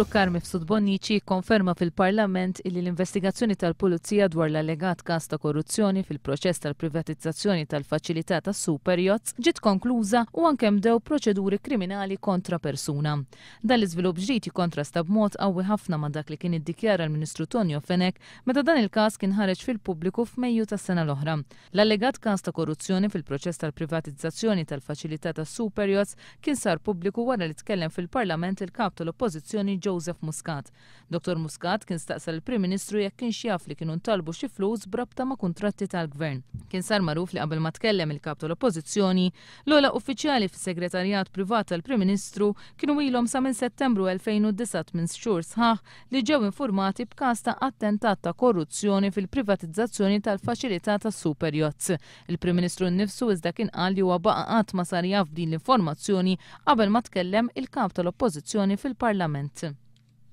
Ministru Karmi Fsud Bonnici konferma fil-Parlament illi l-investigazzjoni tal-Pulizija dwar l-allegat kas ta' korruzzjoni fil-proċess tal-privatizzazzjoni tal-faċilità ta' Superjots ġiet konkluża u anke mdew proċeduri kriminali kontra persuna. Dan l-iżvilupp ġdid jikontrasta b'mod qawwi ħafna ma' dak li kien iddikjara l-Ministru Tonio Fenek meta dan il-każ kien ħareġ fil-pubbliku f'Mejju tas-sena l-oħra. L-allegat kas ta' korruzzjoni fil-proċess tal-privatizzazzjoni tal-faċilità tas superjots kien sar pubbliku wara li tkellem fil-Parlament il-kap tal-Oppożizzjoni Joseph Muscat. Dr. Muscat kien staqsa l prim Ministru jekk kien xjaf li kienu ntalbu xi flus brabta ma' kuntratti tal-Gvern. Kien sar magħruf li qabel ma tkellem il-kap tal-Oppożizzjoni, l-ola uffiċjali fis-Segretarjat Privat tal-Prim Ministru kienu ilhom sa minn Settembru 2009 minn xhur sħaħ li ġew informati b'każ ta' attentat ta' korruzzjoni fil-privatizzazzjoni tal-faċilità tas-superjozz. Il-Prim Ministru nnifsu iżda kien qal li huwa baqa' qatt ma sar jaf din l-informazzjoni qabel ma tkellem il-kap tal-Oppożizzjoni fil-Parlament.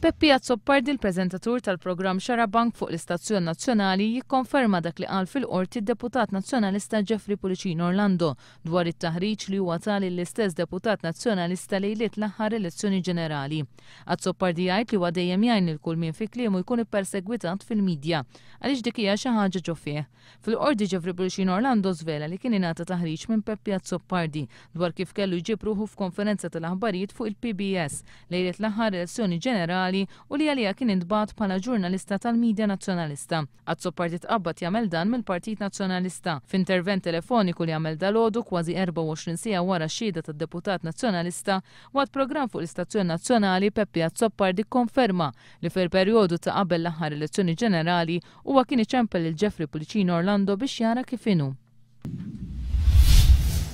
Peppi Azzopardi, il-prezentatur tal-programm Xarabank fuq l-Istazzjon Nazzjonali, jikkonferma dak li qal fil-qorti deputat nazzjonalista Jeffrey Pulicino Orlando dwar it-taħriġ li huwa tali l-istess deputat nazzjonalista li jliet l-aħħar elezzjoni ġenerali. Azzopardi jgħid li huwa dejjem jgħin il kulmin fi kliemu jkun ippersegwitat fil-medja għaliex dik hija xi ħaġa Fil-qorti Jeffrey Pulicino Orlando żvela li kien ingħata taħriġ minn Peppi Azzopardi dwar kif kellu jġib ruħu f'konferenza tal-aħbarijiet fuq il-PBS li l-aħħar elezzjoni ġenerali Nazzjonali u li għalija kien intbat bħala ġurnalista tal-Midja Nazzjonalista. Għadzu partit qabbat jagħmel dan mill-Partit Nazzjonalista. F'intervent telefoniku li għamel dalodu kważi 24 sija wara xieda tad-deputat Nazzjonalista għad program fuq l-Istazzjon Nazzjonali Peppi Azzopardi konferma li fil-perjodu ta' qabel l-aħħar elezzjoni ġenerali huwa kien iċempel il ġefri Pulicino Orlando biex jara kif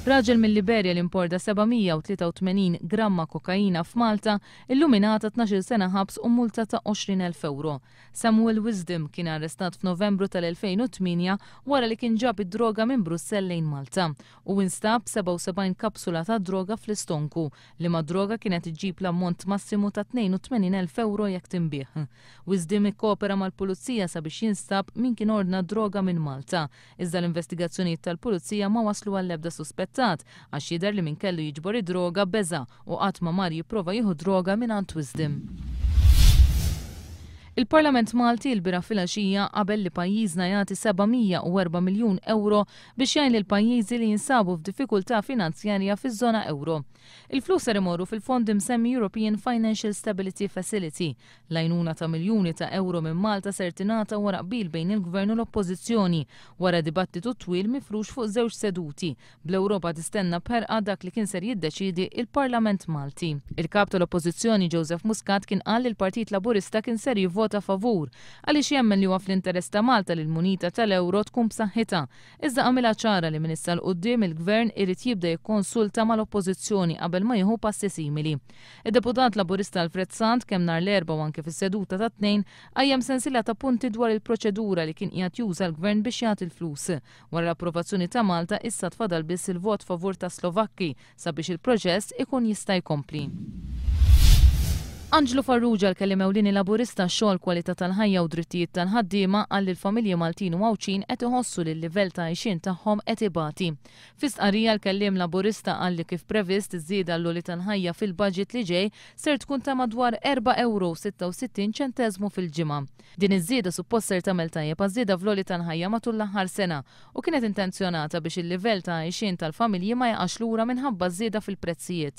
Raġel mill-Liberja li importa 783 gramma kokaina f'Malta illuminata 12 sena ħabs u multa ta' 20.000 euro. Samuel Wisdom kien arrestat f'Novembru tal-2008 wara li kien ġab id-droga minn Brussell lejn Malta u instab 77 kapsula ta' droga fl-istonku li ma' droga kienet iġib l-ammont massimu ta' 82.000 euro jekk timbih. Wisdom ikkopera mal-pulizija sabiex jinstab min kien ordna droga minn Malta, iżda l-investigazzjonijiet tal-pulizija ma waslu għall-ebda suspett trattat għax jider li minn kellu jiġbor id-droga beza, u għatma ma mar jipprova jieħu droga minn għand Il-Parlament Malti il bira fil-axija qabel li pajjiżna jagħti 704 miljun euro biex jgħin l pajjiżi li jinsabu f'diffikultà finanzjarja fiż-żona euro. Il-flus ser imorru fil-fondi msemmi European Financial Stability Facility. Lajnuna ta' miljuni ta' euro minn Malta ser tingħata wara qbil bejn il-Gvern u l-Oppożizzjoni wara dibattitu twil mifrux fuq żewġ seduti. Bl-Ewropa tistenna perqa dak li kien ser jiddeċidi il-Parlament Malti. Il-kap tal-Oppożizzjoni Joseph Muscat kien qal il-Partit Laburista kien ser jivvota jivvota favur għaliex jemmen li huwa fl-interess ta' Malta li l-munita tal-euro tkun b'saħħitha. Iżda għamilha ċara li minissa l-qudiem il-gvern irid jibda jikkonsulta mal-oppożizzjoni qabel ma jieħu passi simili. Id-deputat Laburista Alfred Sant kemm nhar l-erba' anke fis-seduta ta' tnejn għajjem sensila ta' punti dwar il-proċedura li kien qiegħed juża l-gvern biex jagħti l-flus. Wara l-approvazzjoni ta' Malta issa tfadal biss il-vot favur ta' Slovakki sabiex il-proċess ikun jista' jkompli. Anġlu Farrugia l-kelli mewlini laburista xogħol kwalità tal-ħajja u drittijiet tal-ħaddiema għall l familji Maltin u Mawċin qed iħossu lil livell ta' għixin tagħhom qed ibati. Fistqarija l-kellim laburista għalli kif previst iż-żieda l-loli tal-ħajja fil-budget li ġej ser tkun ta' madwar 4 euro 66 ċentezmu fil-ġimgħa. Din iż-żieda suppost ser tagħmel tajjeb għaż fl-loli tal-ħajja matul l-aħħar sena u kienet intenzjonata biex il-livell ta' għixin tal-familji ma jaqax lura minħabba żieda fil-prezzijiet.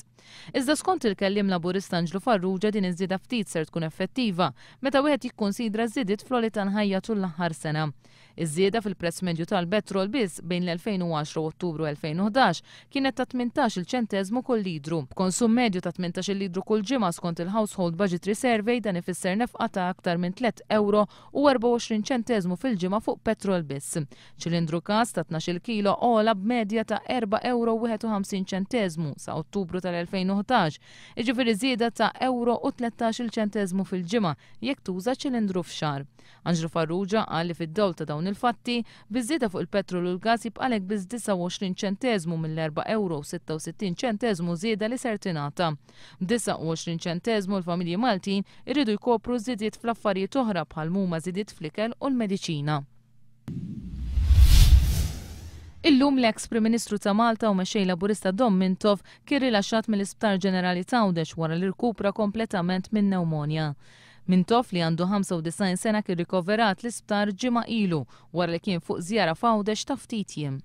Iżda skont il-kellim laburist Anġlu Farrugia din iż-żieda ftit ser tkun effettiva meta wieħed jikkonsidra żidiet fl-oli tanħajja tul l-aħħar sena. Iż-żieda fil-prezz medju tal-petrol biss bejn l-2010 u Ottubru 2011 kienet ta' 18 il ċenteżmu kull lidru. Konsum medju ta' 18 il lidru kull ġimgħa skont il-Household Budgetary Survey dan ifisser nefqa ta' aktar minn 3 euro u 24 ċentezmu fil-ġimgħa fuq petrol biss. Ċilindru kas ta' 12 kilo ola b'medja ta' 4 euro 51 ċentezmu sa' Ottubru tal-2011 2011, iġifiri żieda ta' euro u 13 ċentezmu fil-ġimgħa jekk tuża ċilindru f'xar. Anġru Farrugia qal li fid-dawl ta' dawn il-fatti, biżieda fuq il-petrol u l-gas jibqalek biz 29 ċentezmu mill-4 euro 66 ċentezmu żieda li sertinata. 29 ċentezmu l-familji Maltin irridu jkopru żidiet fl-affarijiet oħra bħal muma żidiet flikel u l-mediċina. Illum l-ex Prim Ministru ta' Malta u mexej laburista Dom kien rilaxxat mill-Isptar Ġenerali Tawdex wara l-irkupra kompletament minn pneumonia. Mintof li għandu 95 sena kien rikoverat l-isptar ġimgħa ilu wara li kien fuq żjara f'għawdex ta' ftit jiem.